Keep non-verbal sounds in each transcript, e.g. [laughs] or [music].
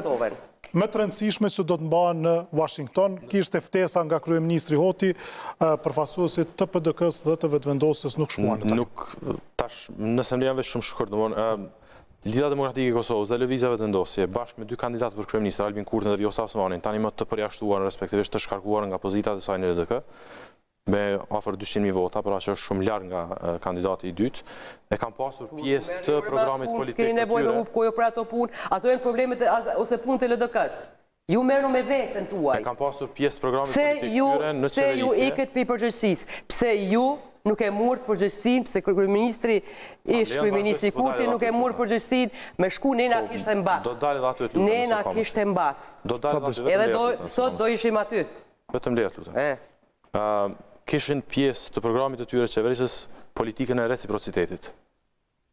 takimet më të rëndësishme që do të mba në Washington. Kishte ftesa nga kryeministri Hoti përfasuesit të PDK-s dhe të vetëvendosis nuk shkuan në Nuk tash në asamble janë vetëm shumë shkurt, domthonë Lidha Demokratike Kosovës dhe Lëviza Vetëndosje bashkë me dy kandidatë për kryeministër Albin Kurtin dhe Vjosa Osmanin, tani më të përjashtuar respektivisht të shkarkuar nga pozita të saj në LDK, me afer 200.000 vota, pra që është shumë ljarë nga kandidati i dytë, e kam pasur pjesë të programit politikë të tyre. Ski në nevojnë rupë, ku jo pra ato punë, ato e në problemet ose punë të LDK-së. Ju meru me vetën të uaj. E kam pasur pjesë të programit politikë të tyre në qërëjse. Pse ju i këtë për gjëqësisë? Pse ju nuk e murë të përgjëshësin, pëse kërë ministri ishë kërë po Kurti, nuk e murë të përgjëshësin, me shku në kishtë e mbasë. Në në kishtë e mbasë. Edhe sot do ishim aty. Vëtëm lehet, lutën. Eh kishin pjesë të programit të tyre qeverisës politikën e reciprocitetit.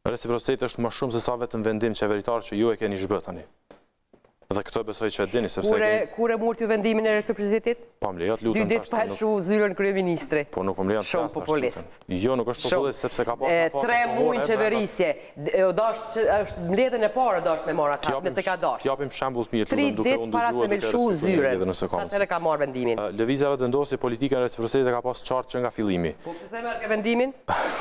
Reciprocitet është më shumë se sa vetë në vendim qeveritarë që ju e keni zhbëtani. Dhe këto besoj që e dini, sepse e Kure murë të vendimin e reciprocitetit? prezitetit? Po më lutën... Dy ditë pa e shu zyren kërë ministri. Po nuk po, më lejot të ashtë Jo, nuk është populist, sepse ka pasë... Tre mujnë qeverisje. është më e parë, dhe është me marë atë, nëse ka dashë. Kjapim shambull të mjetë, dhe nuk e unë dëshu e dhe kërë së kërë së zyrën, që kërë e kërë së kërë së kërë së kërë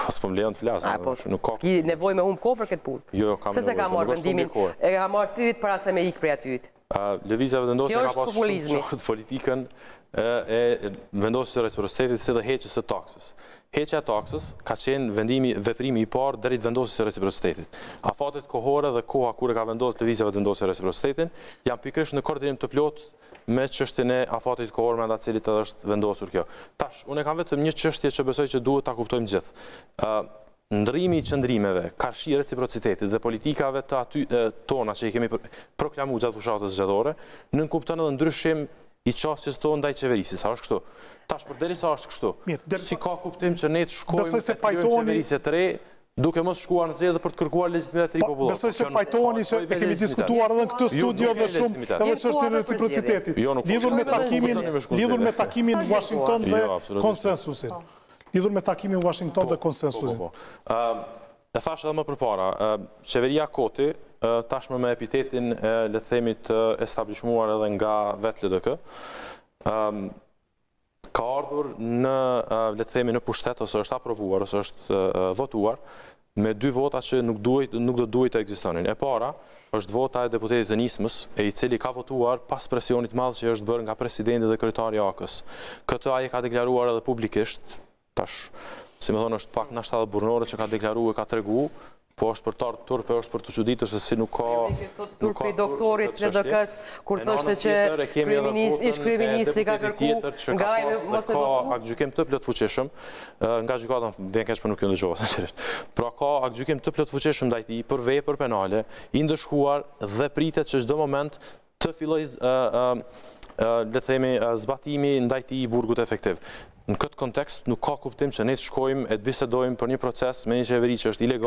së kërë s të flasë, po, nuk ka... Ski nevoj me umë kohë për këtë punë. Jo, jo kam nevoj me umë E ka me ikë prej aty. Brexit. Lëvizja vendosë e ka pas shumë qëtë politikën e vendosës e reciprocitetit si dhe heqës e taksës. Heqë e taksës ka qenë vendimi, veprimi i parë dherit vendosës e reciprocitetit. A fatet kohore dhe koha kure ka vendosë lëvizja vendosë e reciprocitetin, janë pikrish në koordinim të plotë me qështin e afatit kohor me nda cilit edhe është vendosur kjo. Tash, unë e kam vetëm një qështje që besoj që duhet të kuptojmë gjithë ndrimi i qëndrimeve, karshi reciprocitetit dhe politikave të aty, tona që i kemi proklamu gjatë fushatës zgjedhore, nën kupton edhe ndryshim i qasjes të ndaj qeverisis. A është kështu? Tash për deri sa është kështu? Mirë, Si ka kuptim që ne të shkojmë të pajtoni... qeverisje të re, duke mos shkuar në zgjedhje për të kërkuar legitimitet të po, popullit. Besoj se pajtoheni se po, e kemi diskutuar edhe në këtë studio dhe shumë dhe dhe e reciprocitetit. Jo, lidhur me takimin, lidhur me takimin në Washington dhe jo, konsensusin lidhur me takimin Washington dhe po, konsensusin. Po, po, e thashe edhe më përpara, qeveria koti, tashme me epitetin, le themi të establishmuar edhe nga vetë LDK, ka ardhur në, le themi, në pushtet, ose është aprovuar, ose është votuar, me dy vota që nuk do duhet të egzistonin. E para, është vota e deputetit të nismës, e i cili ka votuar pas presionit madhë që është bërë nga presidenti dhe kërëtari akës. Këtë aje ka deklaruar edhe publikisht, tash, si me thonë, është pak në ashtadë burnore që ka deklaru e ka tregu, po është për tarë turpe, është për të quditë, se si nuk ka... E me turpe i doktorit në dëkës, kur thështë që kriminist, ish kriminist ka kërku, nga e mos me dëtu? Ka akgjukim të plët fuqeshëm, nga gjukatën, dhe në keshë për po nuk ju në dëgjohë, [laughs] pra ka akgjukim të plët fuqeshëm dajti, për vej, për penale, i ndëshkuar dhe pritet që moment të filloj le themi zbatimi ndaj tij i burgut efektiv. Në këtë kontekst nuk ka kuptim që ne shkojmë e të bisedojmë për një proces me një qeveri që është ilegal